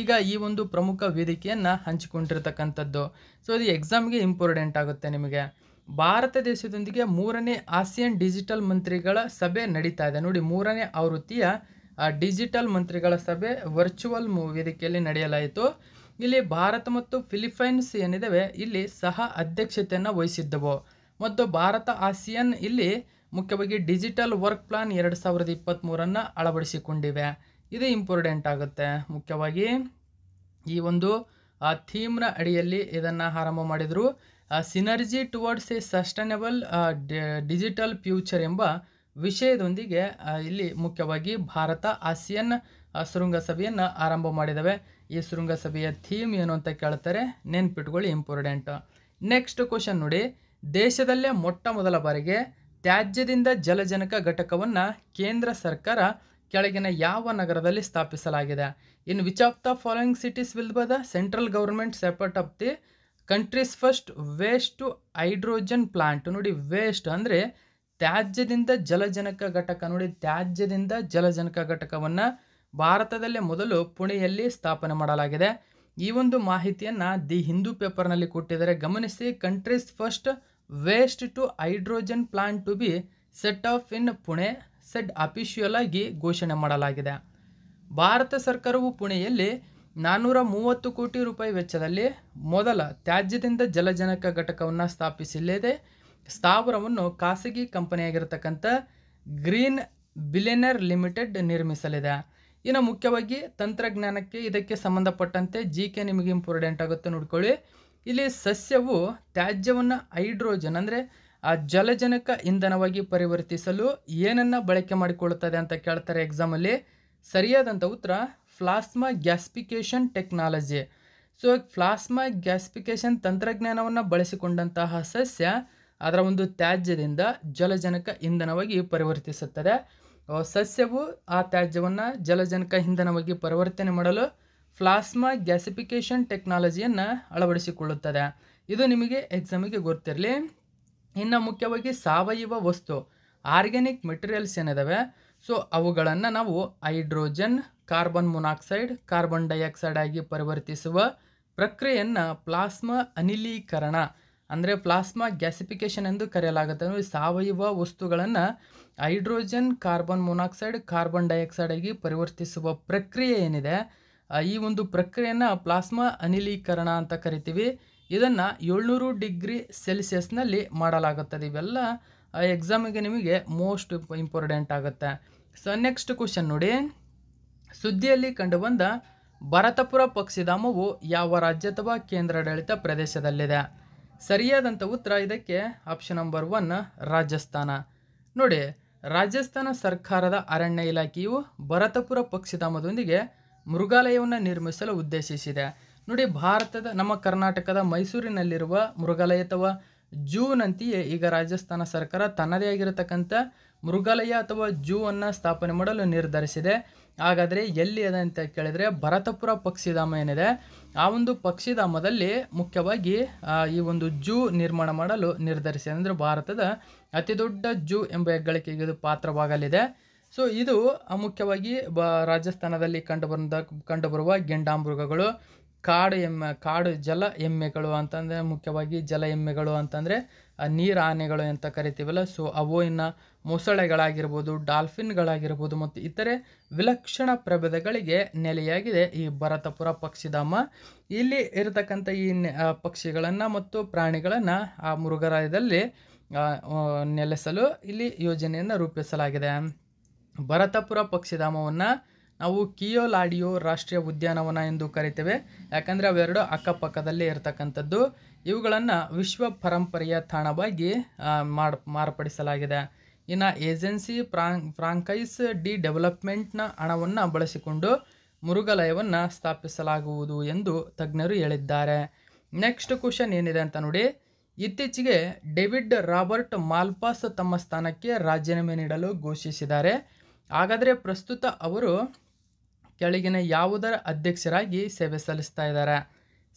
ಈಗ ಈ ಒಂದು ಪ್ರಮುಖ ವೇದಿಕೆಯನ್ನು ಹಂಚಿಕೊಂಡಿರತಕ್ಕಂಥದ್ದು ಸೊ ಇದು ಎಕ್ಸಾಮ್ಗೆ ಇಂಪಾರ್ಟೆಂಟ್ ಆಗುತ್ತೆ ನಿಮಗೆ ಭಾರತ ದೇಶದೊಂದಿಗೆ ಮೂರನೇ ಆಸಿಯನ್ ಡಿಜಿಟಲ್ ಮಂತ್ರಿಗಳ ಸಭೆ ನಡೀತಾ ಇದೆ ನೋಡಿ ಮೂರನೇ ಆವೃತ್ತಿಯ ಡಿಜಿಟಲ್ ಮಂತ್ರಿಗಳ ಸಭೆ ವರ್ಚುವಲ್ ವೇದಿಕೆಯಲ್ಲಿ ನಡೆಯಲಾಯಿತು ಇಲ್ಲಿ ಭಾರತ ಮತ್ತು ಫಿಲಿಪೈನ್ಸ್ ಏನಿದ್ದಾವೆ ಇಲ್ಲಿ ಸಹ ಅಧ್ಯಕ್ಷತೆಯನ್ನು ವಹಿಸಿದ್ದವು ಮತ್ತು ಭಾರತ ಆಸಿಯನ್ ಇಲ್ಲಿ ಮುಖ್ಯವಾಗಿ ಡಿಜಿಟಲ್ ವರ್ಕ್ ಪ್ಲಾನ್ ಎರಡು ಸಾವಿರದ ಇಪ್ಪತ್ತ್ಮೂರನ್ನು ಅಳವಡಿಸಿಕೊಂಡಿವೆ ಇದು ಇಂಪಾರ್ಟೆಂಟ್ ಆಗುತ್ತೆ ಮುಖ್ಯವಾಗಿ ಈ ಒಂದು ಥೀಮ್ನ ಅಡಿಯಲ್ಲಿ ಇದನ್ನು ಆರಂಭ ಮಾಡಿದರು synergy towards a sustainable digital future ಎಂಬ ವಿಷಯದೊಂದಿಗೆ ಇಲ್ಲಿ ಮುಖ್ಯವಾಗಿ ಭಾರತ ಆಸಿಯನ್ ಶೃಂಗಸಭೆಯನ್ನು ಆರಂಭ ಮಾಡಿದವೆ ಈ ಶೃಂಗಸಭೆಯ ಥೀಮ್ ಏನು ಅಂತ ಕೇಳ್ತಾರೆ ನೆನ್ಪಿಟ್ಕೊಳ್ಳಿ ಇಂಪಾರ್ಟೆಂಟ್ ನೆಕ್ಸ್ಟ್ ಕ್ವಶನ್ ನೋಡಿ ದೇಶದಲ್ಲೇ ಮೊಟ್ಟ ಮೊದಲ ಬಾರಿಗೆ ತ್ಯಾಜ್ಯದಿಂದ ಜಲಜನಕ ಘಟಕವನ್ನು ಕೇಂದ್ರ ಸರ್ಕಾರ ಕೆಳಗಿನ ಯಾವ ನಗರದಲ್ಲಿ ಸ್ಥಾಪಿಸಲಾಗಿದೆ in which of the following cities will be the central government separate of the countries first waste hydrogen plant ನೋಡಿ ವೇಸ್ಟ್ ಅಂದರೆ ತ್ಯಾಜ್ಯದಿಂದ ಜಲಜನಕ ಘಟಕ ನೋಡಿ ತ್ಯಾಜ್ಯದಿಂದ ಜಲಜನಕ ಘಟಕವನ್ನು ಭಾರತದಲ್ಲೇ ಮೊದಲು ಪುಣೆಯಲ್ಲಿ ಸ್ಥಾಪನೆ ಮಾಡಲಾಗಿದೆ ಈ ಒಂದು ಮಾಹಿತಿಯನ್ನು ದಿ ಹಿಂದೂ ಪೇಪರ್ನಲ್ಲಿ ಕೊಟ್ಟಿದ್ದಾರೆ ಗಮನಿಸಿ countries first waste to hydrogen plant to be set up in Pune said official ಆಗಿ ಘೋಷಣೆ ಮಾಡಲಾಗಿದೆ ಭಾರತ ಸರ್ಕಾರವು ಪುಣೆಯಲ್ಲಿ ನಾನ್ನೂರ ಮೂವತ್ತು ಕೋಟಿ ರೂಪಾಯಿ ವೆಚ್ಚದಲ್ಲಿ ಮೊದಲ ತ್ಯಾಜ್ಯದಿಂದ ಜಲಜನಕ ಘಟಕವನ್ನು ಸ್ಥಾಪಿಸಲಿದೆ ಸ್ಥಾವರವನ್ನು ಖಾಸಗಿ ಕಂಪನಿಯಾಗಿರತಕ್ಕಂಥ ಗ್ರೀನ್ ಬಿಲಿಯನರ್ ಲಿಮಿಟೆಡ್ ನಿರ್ಮಿಸಲಿದೆ ಇನ್ನು ಮುಖ್ಯವಾಗಿ ತಂತ್ರಜ್ಞಾನಕ್ಕೆ ಇದಕ್ಕೆ ಸಂಬಂಧಪಟ್ಟಂತೆ ಜಿ ಕೆ ನಿಮಗೆ ಇಂಪಾರ್ಟೆಂಟ್ ಆಗುತ್ತೆ ನೋಡ್ಕೊಳ್ಳಿ ಇಲ್ಲಿ ಸಸ್ಯವು ತ್ಯಾಜ್ಯವನ್ನು ಹೈಡ್ರೋಜನ್ ಅಂದರೆ ಆ ಜಲಜನಕ ಇಂಧನವಾಗಿ ಪರಿವರ್ತಿಸಲು ಏನನ್ನು ಬಳಕೆ ಮಾಡಿಕೊಳ್ಳುತ್ತದೆ ಅಂತ ಕೇಳ್ತಾರೆ ಎಕ್ಸಾಮಲ್ಲಿ ಸರಿಯಾದಂಥ ಉತ್ತರ ಫ್ಲಾಸ್ಮಾ ಗ್ಯಾಸ್ಪಿಕೇಷನ್ ಟೆಕ್ನಾಲಜಿ ಸೊ ಫ್ಲಾಸ್ಮಾ ಗ್ಯಾಸ್ಪಿಕೇಷನ್ ತಂತ್ರಜ್ಞಾನವನ್ನು ಬಳಸಿಕೊಂಡಂತಹ ಸಸ್ಯ ಅದರ ಒಂದು ತ್ಯಾಜ್ಯದಿಂದ ಜಲಜನಕ ಇಂಧನವಾಗಿ ಪರಿವರ್ತಿಸುತ್ತದೆ ಸಸ್ಯವು ಆ ತ್ಯಾಜ್ಯವನ್ನು ಜಲಜನಕ ಇಂಧನವಾಗಿ ಪರಿವರ್ತನೆ ಮಾಡಲು ಪ್ಲಾಸ್ಮಾ ಗ್ಯಾಸಿಫಿಕೇಷನ್ ಟೆಕ್ನಾಲಜಿಯನ್ನು ಅಳವಡಿಸಿಕೊಳ್ಳುತ್ತದೆ ಇದು ನಿಮಗೆ ಎಕ್ಸಾಮಿಗೆ ಗೊತ್ತಿರಲಿ ಇನ್ನು ಮುಖ್ಯವಾಗಿ ಸಾವಯವ ವಸ್ತು ಆರ್ಗ್ಯಾನಿಕ್ ಮೆಟೀರಿಯಲ್ಸ್ ಏನಿದ್ದಾವೆ ಸೊ ಅವುಗಳನ್ನು ನಾವು hydrogen carbon monoxide carbon dioxide ಆಗಿ ಪರಿವರ್ತಿಸುವ ಪ್ರಕ್ರಿಯೆಯನ್ನು ಪ್ಲಾಸ್ಮಾ ಅನಿಲೀಕರಣ ಅಂದರೆ ಪ್ಲಾಸ್ಮಾ ಗ್ಯಾಸಿಫಿಕೇಶನ್ ಎಂದು ಕರೆಯಲಾಗುತ್ತೆ ಅಂದರೆ ಸಾವಯವ ವಸ್ತುಗಳನ್ನು hydrogen carbon monoxide carbon dioxide ಆಗಿ ಪರಿವರ್ತಿಸುವ ಪ್ರಕ್ರಿಯೆ ಏನಿದೆ ಈ ಒಂದು ಪ್ರಕ್ರಿಯೆಯನ್ನು ಪ್ಲಾಸ್ಮಾ ಅನಿಲೀಕರಣ ಅಂತ ಕರಿತೀವಿ ಇದನ್ನು ಏಳ್ನೂರು ಡಿಗ್ರಿ ಸೆಲ್ಸಿಯಸ್ನಲ್ಲಿ ಮಾಡಲಾಗುತ್ತದೆ ಇವೆಲ್ಲ ಎಕ್ಸಾಮಿಗೆ ನಿಮಗೆ ಮೋಸ್ಟ್ ಇಂಪಾರ್ಟೆಂಟ್ ಆಗುತ್ತೆ ಸೊ ನೆಕ್ಸ್ಟ್ ಕ್ವಶನ್ ನೋಡಿ ಸುದ್ದಿಯಲ್ಲಿ ಕಂಡುಬಂದ ಭರತಪುರ ಪಕ್ಷಿಧಾಮವು ಯಾವ ರಾಜ್ಯ ಅಥವಾ ಕೇಂದ್ರಾಡಳಿತ ಪ್ರದೇಶದಲ್ಲಿದೆ ಸರಿಯಾದಂಥ ಉತ್ತರ ಇದಕ್ಕೆ ಆಪ್ಷನ್ ನಂಬರ್ ಒನ್ ರಾಜಸ್ಥಾನ ನೋಡಿ ರಾಜಸ್ಥಾನ ಸರ್ಕಾರದ ಅರಣ್ಯ ಇಲಾಖೆಯು ಭರತಪುರ ಪಕ್ಷಿಧಾಮದೊಂದಿಗೆ ಮೃಗಾಲಯವನ್ನು ನಿರ್ಮಿಸಲು ಉದ್ದೇಶಿಸಿದೆ ನೋಡಿ ಭಾರತದ ನಮ್ಮ ಕರ್ನಾಟಕದ ಮೈಸೂರಿನಲ್ಲಿರುವ ಮೃಗಾಲಯ ಅಥವಾ ಜೂನಂತೆಯೇ ಈಗ ರಾಜಸ್ಥಾನ ಸರ್ಕಾರ ತನ್ನದೇ ಆಗಿರತಕ್ಕಂಥ ಮೃಗಾಲಯ ಅಥವಾ ಜೂ ಸ್ಥಾಪನೆ ಮಾಡಲು ನಿರ್ಧರಿಸಿದೆ ಹಾಗಾದರೆ ಎಲ್ಲಿ ಅದ ಅಂತ ಕೇಳಿದರೆ ಭರತಪುರ ಪಕ್ಷಿಧಾಮ ಏನಿದೆ ಆ ಒಂದು ಪಕ್ಷಿಧಾಮದಲ್ಲಿ ಮುಖ್ಯವಾಗಿ ಈ ಒಂದು ಜೂ ನಿರ್ಮಾಣ ಮಾಡಲು ನಿರ್ಧರಿಸಿದೆ ಅಂದರೆ ಭಾರತದ ಅತಿ ದೊಡ್ಡ ಜೂ ಎಂಬ ಹೆಗ್ಗಳಿಕೆಗೆ ಇದು ಪಾತ್ರವಾಗಲಿದೆ ಸೊ ಇದು ಮುಖ್ಯವಾಗಿ ಬ ರಾಜಸ್ಥಾನದಲ್ಲಿ ಕಂಡುಬಂದ ಕಂಡುಬರುವ ಗೆಂಡಾಮೃಗಗಳು ಕಾಡು ಎಮ್ಮೆ ಕಾಡು ಜಲ ಎಮ್ಮೆಗಳು ಅಂತಂದರೆ ಮುಖ್ಯವಾಗಿ ಜಲ ಎಮ್ಮೆಗಳು ಅಂತಂದರೆ ನೀರು ಆನೆಗಳು ಅಂತ ಕರಿತೀವಲ್ಲ ಸೊ ಅವು ಇನ್ನು ಮೊಸಳೆಗಳಾಗಿರ್ಬೋದು ಡಾಲ್ಫಿನ್ಗಳಾಗಿರ್ಬೋದು ಮತ್ತು ಇತರೆ ವಿಲಕ್ಷಣ ಪ್ರಭೇದಗಳಿಗೆ ನೆಲೆಯಾಗಿದೆ ಈ ಭರತಪುರ ಪಕ್ಷಿಧಾಮ ಇಲ್ಲಿ ಇರತಕ್ಕಂಥ ಈ ಪಕ್ಷಿಗಳನ್ನು ಮತ್ತು ಪ್ರಾಣಿಗಳನ್ನು ಆ ಮೃಗರಾಯದಲ್ಲಿ ನೆಲೆಸಲು ಇಲ್ಲಿ ಯೋಜನೆಯನ್ನು ರೂಪಿಸಲಾಗಿದೆ ಭರತಪುರ ಪಕ್ಷಿಧಾಮವನ್ನು ನಾವು ಕಿಯೋಲಾಡಿಯೋ ರಾಷ್ಟ್ರೀಯ ಉದ್ಯಾನವನ ಎಂದು ಕರಿತೇವೆ ಯಾಕಂದರೆ ಅವೆರಡು ಅಕ್ಕಪಕ್ಕದಲ್ಲಿ ಇರತಕ್ಕಂಥದ್ದು ಇವುಗಳನ್ನು ವಿಶ್ವ ಪರಂಪರೆಯ ತಾಣವಾಗಿ ಮಾಡ್ ಮಾರ್ಪಡಿಸಲಾಗಿದೆ ಇನ್ನು ಏಜೆನ್ಸಿ ಫ್ರಾಂಕ್ ಫ್ರಾಂಕೈಸ್ ಡಿ ಡೆವಲಪ್ಮೆಂಟ್ನ ಹಣವನ್ನು ಬಳಸಿಕೊಂಡು ಮೃಗಾಲಯವನ್ನು ಸ್ಥಾಪಿಸಲಾಗುವುದು ಎಂದು ತಜ್ಞರು ಹೇಳಿದ್ದಾರೆ ನೆಕ್ಸ್ಟ್ ಕ್ವಶನ್ ಏನಿದೆ ಅಂತ ನೋಡಿ ಇತ್ತೀಚೆಗೆ ಡೇವಿಡ್ ರಾಬರ್ಟ್ ಮಾಲ್ಪಾಸ್ ತಮ್ಮ ಸ್ಥಾನಕ್ಕೆ ರಾಜೀನಾಮೆ ನೀಡಲು ಘೋಷಿಸಿದ್ದಾರೆ ಹಾಗಾದರೆ ಪ್ರಸ್ತುತ ಅವರು ಕೆಳಗಿನ ಯಾವುದರ ಅಧ್ಯಕ್ಷರಾಗಿ ಸೇವೆ ಸಲ್ಲಿಸ್ತಾ ಇದ್ದಾರೆ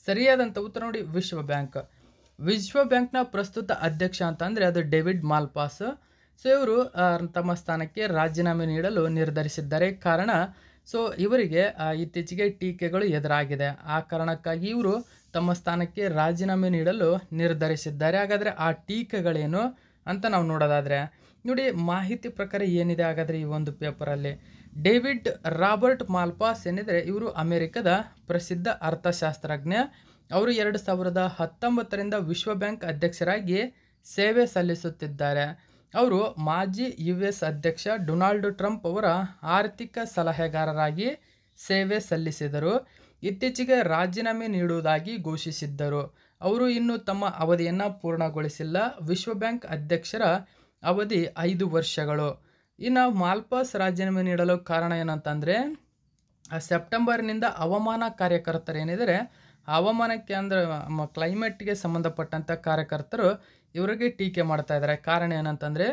ಸರಿಯಾದಂಥ ಉತ್ತರ ನೋಡಿ ವಿಶ್ವ ಬ್ಯಾಂಕ್ ವಿಶ್ವ ಬ್ಯಾಂಕ್ನ ಪ್ರಸ್ತುತ ಅಧ್ಯಕ್ಷ ಅಂತ ಅಂದರೆ ಅದು ಡೇವಿಡ್ ಮಾಲ್ಪಾಸ್ ಸೊ ಇವರು ತಮ್ಮ ಸ್ಥಾನಕ್ಕೆ ರಾಜೀನಾಮೆ ನೀಡಲು ನಿರ್ಧರಿಸಿದ್ದಾರೆ ಕಾರಣ ಸೊ ಇವರಿಗೆ ಇತ್ತೀಚೆಗೆ ಟೀಕೆಗಳು ಎದುರಾಗಿದೆ ಆ ಕಾರಣಕ್ಕಾಗಿ ಇವರು ತಮ್ಮ ಸ್ಥಾನಕ್ಕೆ ರಾಜೀನಾಮೆ ನೀಡಲು ನಿರ್ಧರಿಸಿದ್ದಾರೆ ಹಾಗಾದರೆ ಆ ಟೀಕೆಗಳೇನು ಅಂತ ನಾವು ನೋಡೋದಾದರೆ ನೋಡಿ ಮಾಹಿತಿ ಪ್ರಕಾರ ಏನಿದೆ ಹಾಗಾದರೆ ಈ ಒಂದು ಪೇಪರಲ್ಲಿ ಡೇವಿಡ್ ರಾಬರ್ಟ್ ಮಾಲ್ಪಾಸ್ ಏನಿದ್ರೆ ಇವರು ಅಮೆರಿಕದ ಪ್ರಸಿದ್ಧ ಅರ್ಥಶಾಸ್ತ್ರಜ್ಞ ಅವರು ಎರಡು ಸಾವಿರದ ಹತ್ತೊಂಬತ್ತರಿಂದ ವಿಶ್ವ ಬ್ಯಾಂಕ್ ಅಧ್ಯಕ್ಷರಾಗಿ ಸೇವೆ ಸಲ್ಲಿಸುತ್ತಿದ್ದಾರೆ ಅವರು ಮಾಜಿ ಯು ಎಸ್ ಅಧ್ಯಕ್ಷ ಡೊನಾಲ್ಡ್ ಟ್ರಂಪ್ ಅವರ ಆರ್ಥಿಕ ಸಲಹೆಗಾರರಾಗಿ ಸೇವೆ ಸಲ್ಲಿಸಿದರು ಇತ್ತೀಚೆಗೆ ರಾಜೀನಾಮೆ ನೀಡುವುದಾಗಿ ಘೋಷಿಸಿದ್ದರು ಅವರು ಇನ್ನೂ ತಮ್ಮ ಅವಧಿಯನ್ನು ಪೂರ್ಣಗೊಳಿಸಿಲ್ಲ ವಿಶ್ವ ಬ್ಯಾಂಕ್ ಅಧ್ಯಕ್ಷರ ಅವಧಿ ಐದು ವರ್ಷಗಳು ಇನ್ನು ಮಾಲ್ಪಾಸ್ ರಾಜೀನಾಮೆ ನೀಡಲು ಕಾರಣ ಏನಂತಂದರೆ ಸೆಪ್ಟೆಂಬರ್ನಿಂದ ಹವಾಮಾನ ಕಾರ್ಯಕರ್ತರು ಏನಿದ್ದಾರೆ ಹವಾಮಾನಕ್ಕೆ ಅಂದರೆ ಕ್ಲೈಮೇಟ್ಗೆ ಸಂಬಂಧಪಟ್ಟಂಥ ಕಾರ್ಯಕರ್ತರು ಇವರಿಗೆ ಟೀಕೆ ಮಾಡ್ತಾ ಇದ್ದಾರೆ ಕಾರಣ ಏನಂತಂದರೆ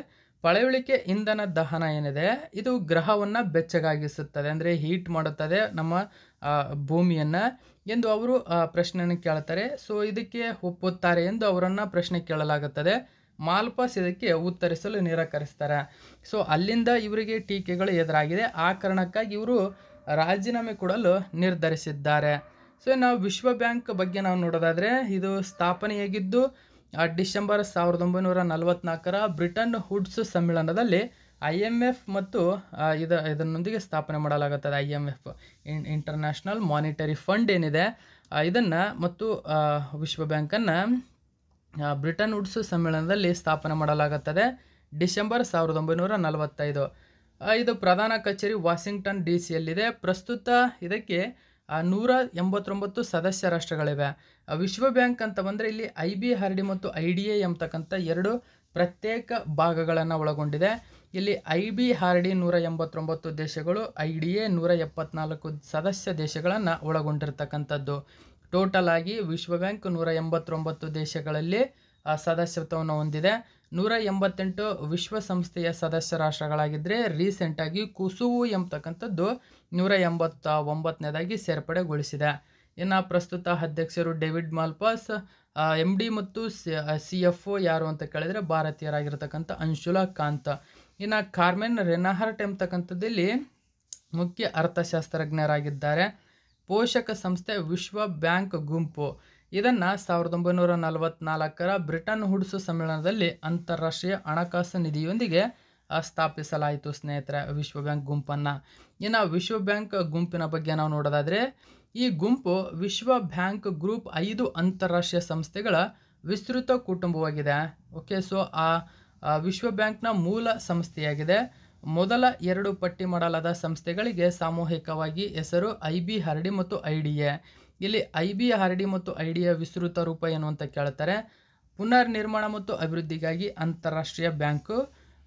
ಪಳೆಯುಳಿಕೆ ಇಂಧನ ದಹನ ಏನಿದೆ ಇದು ಗ್ರಹವನ್ನು ಬೆಚ್ಚಗಾಗಿಸುತ್ತದೆ ಅಂದರೆ ಹೀಟ್ ಮಾಡುತ್ತದೆ ನಮ್ಮ ಭೂಮಿಯನ್ನು ಎಂದು ಅವರು ಪ್ರಶ್ನೆಯನ್ನು ಕೇಳ್ತಾರೆ ಸೊ ಇದಕ್ಕೆ ಒಪ್ಪುತ್ತಾರೆ ಎಂದು ಅವರನ್ನು ಪ್ರಶ್ನೆ ಕೇಳಲಾಗುತ್ತದೆ ಮಾಲ್ಪಾಸ್ ಇದಕ್ಕೆ ಉತ್ತರಿಸಲು ನಿರಾಕರಿಸ್ತಾರೆ ಸೊ ಅಲ್ಲಿಂದ ಇವರಿಗೆ ಟೀಕೆಗಳು ಎದುರಾಗಿದೆ ಆ ಕಾರಣಕ್ಕಾಗಿ ಇವರು ರಾಜೀನಾಮೆ ಕೊಡಲು ನಿರ್ಧರಿಸಿದ್ದಾರೆ ಸೊ ನಾವು ವಿಶ್ವ ಬ್ಯಾಂಕ್ ಬಗ್ಗೆ ನಾವು ನೋಡೋದಾದರೆ ಇದು ಸ್ಥಾಪನೆಯಾಗಿದ್ದು ಡಿಸೆಂಬರ್ ಸಾವಿರದ ಒಂಬೈನೂರ ನಲವತ್ನಾಲ್ಕರ ಬ್ರಿಟನ್ ಹುಡ್ಸ್ ಸಮ್ಮೇಳನದಲ್ಲಿ ಐ ಎಮ್ ಎಫ್ ಮತ್ತು ಇದ ಇದನ್ನೊಂದಿಗೆ ಸ್ಥಾಪನೆ ಮಾಡಲಾಗುತ್ತದೆ I M F in international monetary fund ಏನಿದೆ ಇದನ್ನು ಮತ್ತು ವಿಶ್ವ ಬ್ಯಾಂಕನ್ನು ಬ್ರಿಟನ್ ಉಡ್ಸು ಸಮ್ಮೇಳನದಲ್ಲಿ ಸ್ಥಾಪನೆ ಮಾಡಲಾಗುತ್ತದೆ ಡಿಸೆಂಬರ್ ಸಾವಿರದ ಒಂಬೈನೂರ ನಲವತ್ತೈದು ಇದು ಪ್ರಧಾನ ಕಚೇರಿ ವಾಷಿಂಗ್ಟನ್ ಡಿ ಸಿಯಲ್ಲಿದೆ ಪ್ರಸ್ತುತ ಇದಕ್ಕೆ ನೂರ ಎಂಬತ್ತೊಂಬತ್ತು ಸದಸ್ಯ ರಾಷ್ಟ್ರಗಳಿವೆ ವಿಶ್ವ ಬ್ಯಾಂಕ್ ಅಂತ ಬಂದರೆ ಇಲ್ಲಿ ಐ ಬಿ ಆರ್ ಡಿ ಮತ್ತು ಐ ಡಿ ಎ ಎಂಬತಕ್ಕಂಥ ಎರಡು ಪ್ರತ್ಯೇಕ ಭಾಗಗಳನ್ನು ಒಳಗೊಂಡಿದೆ ಇಲ್ಲಿ ಐ ಬಿ ಆರ್ ಡಿ ನೂರ ಎಂಬತ್ತೊಂಬತ್ತು ದೇಶಗಳು ಐ ಡಿ ಎ ನೂರ ಎಪ್ಪತ್ನಾಲ್ಕು ಸದಸ್ಯ ದೇಶಗಳನ್ನು ಒಳಗೊಂಡಿರ್ತಕ್ಕಂಥದ್ದು ಟೋಟಲ್ ಆಗಿ ವಿಶ್ವ ಬ್ಯಾಂಕ್ ನೂರ ಎಂಬತ್ತೊಂಬತ್ತು ದೇಶಗಳಲ್ಲಿ ಸದಸ್ಯತ್ವವನ್ನು ಹೊಂದಿದೆ ನೂರ ಎಂಬತ್ತೆಂಟು ವಿಶ್ವಸಂಸ್ಥೆಯ ಸದಸ್ಯ ರಾಷ್ಟ್ರಗಳಾಗಿದ್ದರೆ ರೀಸೆಂಟಾಗಿ ಕುಸುವು ಎಂಬತಕ್ಕಂಥದ್ದು ನೂರ ಎಂಬತ್ತ ಒಂಬತ್ತನೇದಾಗಿ ಸೇರ್ಪಡೆಗೊಳಿಸಿದೆ ಇನ್ನು ಪ್ರಸ್ತುತ ಅಧ್ಯಕ್ಷರು ಡೇವಿಡ್ ಮಾಲ್ಪಾಸ್ ಎಮ್ ಡಿ ಮತ್ತು ಸಿ ಎಫ್ ಒ ಯಾರು ಅಂತ ಕೇಳಿದರೆ ಭಾರತೀಯರಾಗಿರ್ತಕ್ಕಂಥ ಅಂಶುಲಾ ಕಾಂತ್ ಇನ್ನು ಕಾರ್ಮೆನ್ ರೆನಹರ್ಟ್ ಎಂಬತಕ್ಕಂಥದ್ದಲ್ಲಿ ಮುಖ್ಯ ಅರ್ಥಶಾಸ್ತ್ರಜ್ಞರಾಗಿದ್ದಾರೆ ಪೋಷಕ ಸಂಸ್ಥೆ ವಿಶ್ವ ಬ್ಯಾಂಕ್ ಗುಂಪು ಇದನ್ನು ಸಾವಿರದ ಒಂಬೈನೂರ ನಲವತ್ನಾಲ್ಕರ ಬ್ರಿಟನ್ ಹುಡ್ಸು ಸಮ್ಮೇಳನದಲ್ಲಿ ಅಂತಾರಾಷ್ಟ್ರೀಯ ಹಣಕಾಸು ನಿಧಿಯೊಂದಿಗೆ ಸ್ಥಾಪಿಸಲಾಯಿತು ಸ್ನೇಹಿತರೆ ವಿಶ್ವ ಬ್ಯಾಂಕ್ ಗುಂಪನ್ನು ಇನ್ನು ವಿಶ್ವ ಬ್ಯಾಂಕ್ ಗುಂಪಿನ ಬಗ್ಗೆ ನಾವು ನೋಡೋದಾದರೆ ಈ ಗುಂಪು ವಿಶ್ವ ಬ್ಯಾಂಕ್ ಗ್ರೂಪ್ ಐದು ಅಂತಾರಾಷ್ಟ್ರೀಯ ಸಂಸ್ಥೆಗಳ ವಿಸ್ತೃತ ಕುಟುಂಬವಾಗಿದೆ ಓಕೆ ಸೊ ಆ ವಿಶ್ವ ಬ್ಯಾಂಕ್ನ ಮೂಲ ಸಂಸ್ಥೆಯಾಗಿದೆ ಮೊದಲ ಎರಡು ಪಟ್ಟಿ ಮಾಡಲಾದ ಸಂಸ್ಥೆಗಳಿಗೆ ಸಾಮೂಹಿಕವಾಗಿ ಹೆಸರು ಐ ಬಿ ಹರಡಿ ಮತ್ತು ಐ ಡಿ ಎ ಇಲ್ಲಿ ಐ ಬಿ ಹರಡಿ ಮತ್ತು ಐ ಡಿ ಎ ವಿಸ್ತೃತ ರೂಪ ಏನು ಅಂತ ಕೇಳ್ತಾರೆ ಪುನರ್ ನಿರ್ಮಾಣ ಮತ್ತು ಅಭಿವೃದ್ಧಿಗಾಗಿ ಅಂತಾರಾಷ್ಟ್ರೀಯ ಬ್ಯಾಂಕು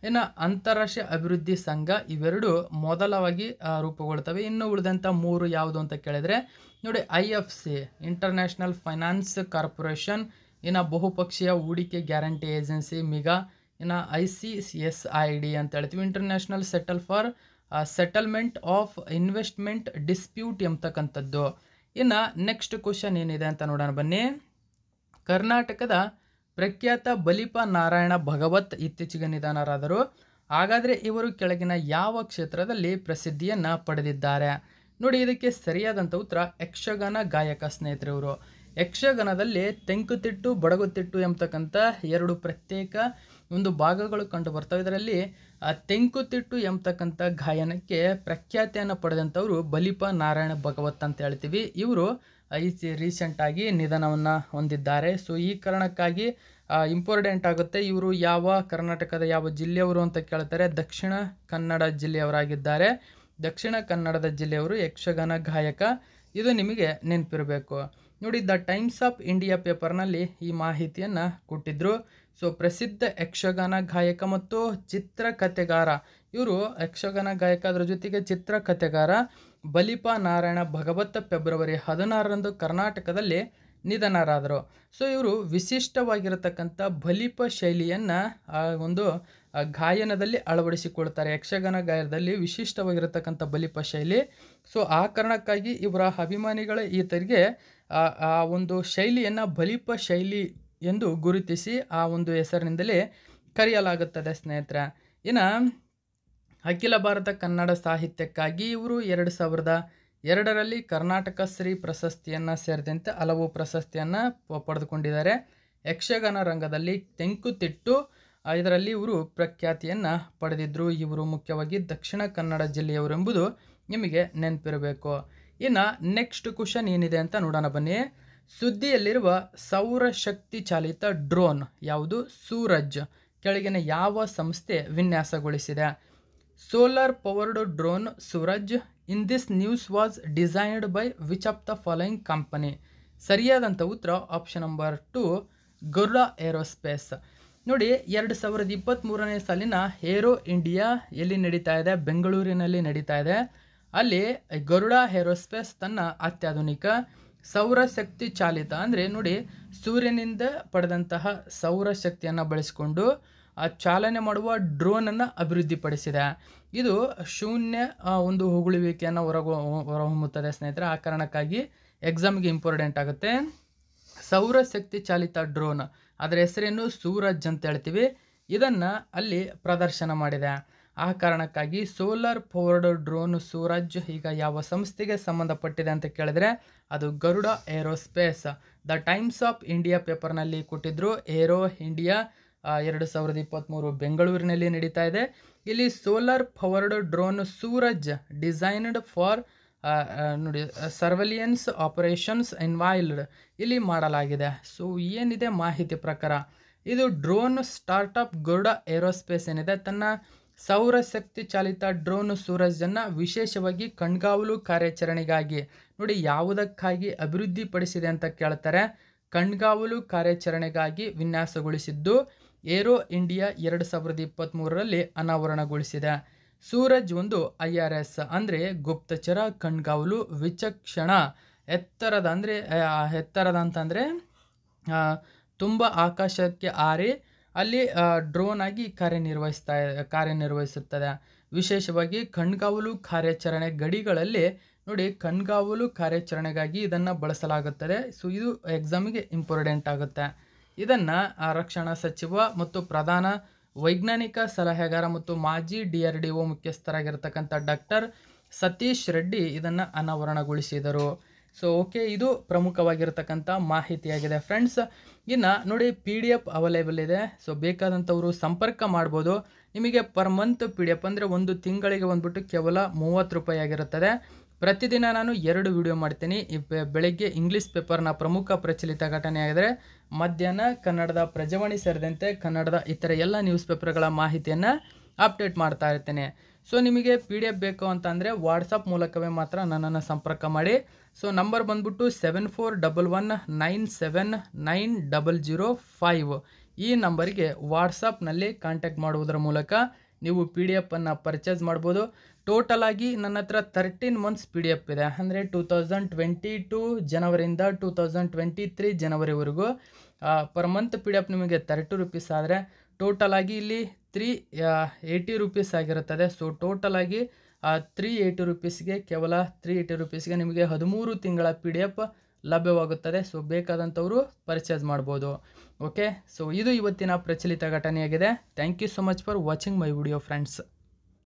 ಇನ್ನು ಅಂತಾರಾಷ್ಟ್ರೀಯ ಅಭಿವೃದ್ಧಿ ಸಂಘ ಇವೆರಡು ಮೊದಲವಾಗಿ ರೂಪುಗೊಳ್ತವೆ ಇನ್ನು ಉಳಿದಂಥ ಮೂರು ಯಾವುದು ಅಂತ ಕೇಳಿದರೆ ನೋಡಿ I F C international finance corporation ಇನ್ನು ಬಹುಪಕ್ಷೀಯ ಹೂಡಿಕೆ ಗ್ಯಾರಂಟಿ ಏಜೆನ್ಸಿ ಮಿಗಾ ಇನ್ನು I C S I D ಅಂತ ಹೇಳ್ತೀವಿ international settle for settlement of investment dispute ಎಂಬತಕ್ಕಂಥದ್ದು ಇನ್ನು ನೆಕ್ಸ್ಟ್ ಕ್ವಶನ್ ಏನಿದೆ ಅಂತ ನೋಡೋಣ ಬನ್ನಿ ಕರ್ನಾಟಕದ ಪ್ರಖ್ಯಾತ ಬಲಿಪ ನಾರಾಯಣ ಭಗವತ್ ಇತ್ತೀಚೆಗೆ ನಿಧನರಾದರು ಹಾಗಾದರೆ ಇವರು ಕೆಳಗಿನ ಯಾವ ಕ್ಷೇತ್ರದಲ್ಲಿ ಪ್ರಸಿದ್ಧಿಯನ್ನು ಪಡೆದಿದ್ದಾರೆ ನೋಡಿ ಇದಕ್ಕೆ ಸರಿಯಾದಂಥ ಉತ್ತರ ಯಕ್ಷಗಾನ ಗಾಯಕ ಸ್ನೇಹಿತರಿವರು ಯಕ್ಷಗಾನದಲ್ಲಿ ತೆಂಕುತಿಟ್ಟು ಬಡಗುತಿಟ್ಟು ಎಂಬತಕ್ಕಂಥ ಎರಡು ಪ್ರತ್ಯೇಕ ಒಂದು ಭಾಗಗಳು ಕಂಡು ಬರ್ತವೆ ಇದರಲ್ಲಿ ತೆಂಕುತಿಟ್ಟು ಎಂಬತಕ್ಕಂಥ ಗಾಯನಕ್ಕೆ ಪ್ರಖ್ಯಾತಿಯನ್ನು ಪಡೆದಂಥವರು ಬಲಿಪ ನಾರಾಯಣ ಭಗವತ್ ಅಂತ ಹೇಳ್ತೀವಿ ಇವರು ಈ ರೀಸೆಂಟಾಗಿ ನಿಧನವನ್ನು ಹೊಂದಿದ್ದಾರೆ ಸೊ ಈ ಕಾರಣಕ್ಕಾಗಿ ಇಂಪಾರ್ಟೆಂಟ್ ಆಗುತ್ತೆ ಇವರು ಯಾವ ಕರ್ನಾಟಕದ ಯಾವ ಜಿಲ್ಲೆಯವರು ಅಂತ ಕೇಳ್ತಾರೆ ದಕ್ಷಿಣ ಕನ್ನಡ ಜಿಲ್ಲೆಯವರಾಗಿದ್ದಾರೆ ದಕ್ಷಿಣ ಕನ್ನಡದ ಜಿಲ್ಲೆಯವರು ಯಕ್ಷಗಾನ ಗಾಯಕ ಇದು ನಿಮಗೆ ನೆನಪಿರಬೇಕು ನೋಡಿ ದ ಟೈಮ್ಸ್ ಆಫ್ ಇಂಡಿಯಾ ಪೇಪರ್ನಲ್ಲಿ ಈ ಮಾಹಿತಿಯನ್ನು ಕೊಟ್ಟಿದ್ದರು ಸೊ ಪ್ರಸಿದ್ಧ ಯಕ್ಷಗಾನ ಗಾಯಕ ಮತ್ತು ಚಿತ್ರಕಥೆಗಾರ ಇವರು ಯಕ್ಷಗಾನ ಗಾಯಕ ಅದರ ಜೊತೆಗೆ ಚಿತ್ರಕಥೆಗಾರ ಬಲಿಪ ನಾರಾಯಣ ಭಗವತ್ ಫೆಬ್ರವರಿ ಹದಿನಾರರಂದು ಕರ್ನಾಟಕದಲ್ಲಿ ನಿಧನರಾದರು ಸೊ ಇವರು ವಿಶಿಷ್ಟವಾಗಿರತಕ್ಕಂಥ ಬಲಿಪ ಶೈಲಿಯನ್ನು ಆ ಒಂದು ಗಾಯನದಲ್ಲಿ ಅಳವಡಿಸಿಕೊಳ್ತಾರೆ ಯಕ್ಷಗಾನ ಗಾಯನದಲ್ಲಿ ವಿಶಿಷ್ಟವಾಗಿರತಕ್ಕಂಥ ಬಲಿಪ ಶೈಲಿ ಸೊ ಆ ಕಾರಣಕ್ಕಾಗಿ ಇವರ ಅಭಿಮಾನಿಗಳ ಈತರಿಗೆ ಆ ಒಂದು ಶೈಲಿಯನ್ನು ಬಲಿಪ ಶೈಲಿ ಎಂದು ಗುರುತಿಸಿ ಆ ಒಂದು ಹೆಸರಿನಿಂದಲೇ ಕರೆಯಲಾಗುತ್ತದೆ ಸ್ನೇಹಿತರೆ ಇನ್ನು ಅಖಿಲ ಭಾರತ ಕನ್ನಡ ಸಾಹಿತ್ಯಕ್ಕಾಗಿ ಇವರು ಎರಡು ಸಾವಿರದ ಎರಡರಲ್ಲಿ ಕರ್ನಾಟಕ ಶ್ರೀ ಪ್ರಶಸ್ತಿಯನ್ನು ಸೇರಿದಂತೆ ಹಲವು ಪ್ರಶಸ್ತಿಯನ್ನು ಪಡೆದುಕೊಂಡಿದ್ದಾರೆ ಯಕ್ಷಗಾನ ರಂಗದಲ್ಲಿ ತೆಂಕುತಿಟ್ಟು ಇದರಲ್ಲಿ ಇವರು ಪ್ರಖ್ಯಾತಿಯನ್ನು ಪಡೆದಿದ್ದರು ಇವರು ಮುಖ್ಯವಾಗಿ ದಕ್ಷಿಣ ಕನ್ನಡ ಜಿಲ್ಲೆಯವರೆಂಬುದು ನಿಮಗೆ ನೆನಪಿರಬೇಕು ಇನ್ನು ನೆಕ್ಸ್ಟ್ ಕ್ವಶನ್ ಏನಿದೆ ಅಂತ ನೋಡೋಣ ಬನ್ನಿ ಸುದ್ದಿಯಲ್ಲಿರುವ ಸೌರಶಕ್ತಿ ಚಾಲಿತ ಡ್ರೋನ್ ಯಾವುದು ಸೂರಜ್ ಕೆಳಗಿನ ಯಾವ ಸಂಸ್ಥೆ ವಿನ್ಯಾಸಗೊಳಿಸಿದೆ solar powered drone Suraj in this news was designed by which of the following company ಸರಿಯಾದಂಥ ಉತ್ತರ option number two Garuda Aerospace ನೋಡಿ ಎರಡು ಸಾವಿರದ ಇಪ್ಪತ್ತ್ಮೂರನೇ ಸಾಲಿನ ಏರೋ ಇಂಡಿಯಾ ಎಲ್ಲಿ ನಡೀತಾ ಇದೆ ಬೆಂಗಳೂರಿನಲ್ಲಿ ನಡೀತಾ ಇದೆ ಅಲ್ಲಿ ಗರುಡ ಏರೋಸ್ಪೇಸ್ ತನ್ನ ಅತ್ಯಾಧುನಿಕ ಸೌರಶಕ್ತಿ ಚಾಲಿತ ಅಂದರೆ ನೋಡಿ ಸೂರ್ಯನಿಂದ ಪಡೆದಂತಹ ಸೌರಶಕ್ತಿಯನ್ನು ಬಳಸಿಕೊಂಡು ಆ ಚಾಲನೆ ಮಾಡುವ ಡ್ರೋನನ್ನು ಅಭಿವೃದ್ಧಿಪಡಿಸಿದೆ ಇದು ಶೂನ್ಯ ಒಂದು ಹೊಗಳುವಿಕೆಯನ್ನು ಹೊರಗು ಹೊರಹೊಮ್ಮುತ್ತದೆ ಸ್ನೇಹಿತರೆ ಆ ಕಾರಣಕ್ಕಾಗಿ ಎಕ್ಸಾಮ್ಗೆ ಇಂಪಾರ್ಟೆಂಟ್ ಆಗುತ್ತೆ ಸೌರಶಕ್ತಿ ಚಾಲಿತ ಡ್ರೋನ್ ಅದರ ಹೆಸರೇನು ಸೂರಜ್ ಅಂತ ಹೇಳ್ತೀವಿ ಇದನ್ನು ಅಲ್ಲಿ ಪ್ರದರ್ಶನ ಮಾಡಿದೆ ಆ ಕಾರಣಕ್ಕಾಗಿ ಸೋಲಾರ್ ಪವರ್ಡ್ ಡ್ರೋನ್ ಸೂರಜ್ ಈಗ ಯಾವ ಸಂಸ್ಥೆಗೆ ಸಂಬಂಧಪಟ್ಟಿದೆ ಅಂತ ಕೇಳಿದ್ರೆ ಅದು Garuda Aerospace the Times of India ಪೇಪರ್ನಲ್ಲಿ ಕೊಟ್ಟಿದ್ರು ಏರೋ ಇಂಡಿಯಾ ಎರಡು ಸಾವಿರದ ಇಪ್ಪತ್ತ್ಮೂರು ಬೆಂಗಳೂರಿನಲ್ಲಿ ನಡೀತಾ ಇದೆ ಇಲ್ಲಿ solar powered drone Suraj designed for ನೋಡಿ ಸರ್ವೆಲಿಯನ್ಸ್ ಆಪರೇಷನ್ಸ್ ವೈಲ್ಡ್ ಇಲ್ಲಿ ಮಾಡಲಾಗಿದೆ ಸೊ ಏನಿದೆ ಮಾಹಿತಿ ಪ್ರಕಾರ ಇದು ಡ್ರೋನ್ ಸ್ಟಾರ್ಟಪ್ ಗರುಡ ಏರೋಸ್ಪೇಸ್ ಏನಿದೆ ತನ್ನ ಸೌರಶಕ್ತಿ ಚಾಲಿತ ಡ್ರೋನ್ ಸೂರಜನ್ನು ವಿಶೇಷವಾಗಿ ಕಣ್ಗಾವಲು ಕಾರ್ಯಾಚರಣೆಗಾಗಿ ನೋಡಿ ಯಾವುದಕ್ಕಾಗಿ ಅಭಿವೃದ್ಧಿಪಡಿಸಿದೆ ಅಂತ ಕೇಳ್ತಾರೆ ಕಣ್ಗಾವಲು ಕಾರ್ಯಾಚರಣೆಗಾಗಿ ವಿನ್ಯಾಸಗೊಳಿಸಿದ್ದು ಏರೋ ಇಂಡಿಯಾ ಎರಡು ಸಾವಿರದ ಇಪ್ಪತ್ತ್ಮೂರರಲ್ಲಿ ಅನಾವರಣಗೊಳಿಸಿದೆ ಸೂರಜ್ ಒಂದು ಐ ಆರ್ ಎಸ್ ಅಂದರೆ ಗುಪ್ತಚರ ಕಣ್ಗಾವಲು ವಿಚಕ್ಷಣ ಎತ್ತರದ ಅಂದರೆ ಎತ್ತರದ ಅಂತಂದರೆ ತುಂಬ ಆಕಾಶಕ್ಕೆ ಆರಿ ಅಲ್ಲಿ ಡ್ರೋನ್ ಆಗಿ ಕಾರ್ಯನಿರ್ವಹಿಸ್ತಾ ಕಾರ್ಯನಿರ್ವಹಿಸುತ್ತದೆ ವಿಶೇಷವಾಗಿ ಕಣ್ಗಾವಲು ಕಾರ್ಯಾಚರಣೆ ಗಡಿಗಳಲ್ಲಿ ನೋಡಿ ಕಣ್ಗಾವಲು ಕಾರ್ಯಾಚರಣೆಗಾಗಿ ಇದನ್ನು ಬಳಸಲಾಗುತ್ತದೆ ಸೊ ಇದು ಎಕ್ಸಾಮಿಗೆ ಇಂಪಾರ್ಟೆಂಟ್ ಆಗುತ್ತೆ ಇದನ್ನು ರಕ್ಷಣಾ ಸಚಿವ ಮತ್ತು ಪ್ರಧಾನ ವೈಜ್ಞಾನಿಕ ಸಲಹೆಗಾರ ಮತ್ತು ಮಾಜಿ ಡಿ ಆರ್ ಡಿ ಒ ಮುಖ್ಯಸ್ಥರಾಗಿರ್ತಕ್ಕಂಥ ಡಾಕ್ಟರ್ ಸತೀಶ್ ರೆಡ್ಡಿ ಇದನ್ನು ಅನಾವರಣಗೊಳಿಸಿದರು ಸೊ ಓಕೆ ಇದು ಪ್ರಮುಖವಾಗಿರ್ತಕ್ಕಂಥ ಮಾಹಿತಿಯಾಗಿದೆ ಫ್ರೆಂಡ್ಸ್ ಇನ್ನು ನೋಡಿ ಪಿ ಡಿ ಎಫ್ ಅವೈಲೇಬಲ್ ಇದೆ ಸೊ ಬೇಕಾದಂಥವರು ಸಂಪರ್ಕ ಮಾಡ್ಬೋದು ನಿಮಗೆ per month P D F ಅಂದರೆ ಒಂದು ತಿಂಗಳಿಗೆ ಬಂದುಬಿಟ್ಟು ಕೇವಲ ಮೂವತ್ತು ರೂಪಾಯಿ ಆಗಿರುತ್ತದೆ ಪ್ರತಿದಿನ ನಾನು ಎರಡು ವಿಡಿಯೋ ಮಾಡ್ತೀನಿ ಈ ಬೆಳಗ್ಗೆ ಇಂಗ್ಲೀಷ್ ಪೇಪರ್ನ ಪ್ರಮುಖ ಪ್ರಚಲಿತ ಘಟನೆ ಆಗಿದರೆ ಮಧ್ಯಾಹ್ನ ಕನ್ನಡದ ಪ್ರಜಾವಾಣಿ ಸೇರಿದಂತೆ ಕನ್ನಡದ ಇತರ ಎಲ್ಲ ನ್ಯೂಸ್ ಪೇಪರ್ಗಳ ಮಾಹಿತಿಯನ್ನು ಅಪ್ಡೇಟ್ ಮಾಡ್ತಾ ಇರ್ತೇನೆ ಸೊ ನಿಮಗೆ ಪಿ ಡಿ ಎಫ್ ಬೇಕು ಅಂದರೆ ವಾಟ್ಸಪ್ ಮೂಲಕವೇ ಮಾತ್ರ ನನ್ನನ್ನು ಸಂಪರ್ಕ ಮಾಡಿ ಸೊ ನಂಬರ್ ಬಂದ್ಬಿಟ್ಟು seven four double one nine seven nine double zero five ಈ ನಂಬರಿಗೆ ವಾಟ್ಸಪ್ನಲ್ಲಿ ಕಾಂಟ್ಯಾಕ್ಟ್ ಮಾಡುವುದರ ಮೂಲಕ ನೀವು ಪಿ ಡಿ ಎಫನ್ನು ಪರ್ಚೇಸ್ ಮಾಡ್ಬೋದು ಟೋಟಲ್ ಆಗಿ ನನ್ನ ಹತ್ರ thirteen months P D F ಇದೆ ಅಂದರೆ ಟೂ ತೌಸಂಡ್ ಟ್ವೆಂಟಿ ಟೂ ಜನವರಿಯಿಂದ ಟೂ ತೌಸಂಡ್ ಟ್ವೆಂಟಿ ತ್ರೀ ಜನವರಿವರೆಗೂ per month P D F ನಿಮಗೆ ತರ್ಟಿ ರುಪೀಸ್ ಆದರೆ ಟೋಟಲ್ ಆಗಿ ಇಲ್ಲಿ ತ್ರೀ ಏಯ್ಟಿ ರುಪೀಸ್ ಆಗಿರುತ್ತದೆ ಸೊ ಟೋಟಲಾಗಿ ತ್ರೀ ಏಯ್ಟಿ ರುಪೀಸ್ಗೆ ಕೇವಲ ತ್ರೀ ಏಯ್ಟಿ ರುಪೀಸ್ಗೆ ನಿಮಗೆ ಹದಿಮೂರು ತಿಂಗಳ ಪಿ ಡಿ ಎಫ್ ಲಭ್ಯವಾಗುತ್ತದೆ ಸೊ ಬೇಕಾದಂಥವರು ಪರ್ಚೇಸ್ ಮಾಡ್ಬೋದು ಓಕೆ ಸೊ ಇದು ಇವತ್ತಿನ ಪ್ರಚಲಿತ ಘಟನೆಯಾಗಿದೆ thank you so much for watching my video friends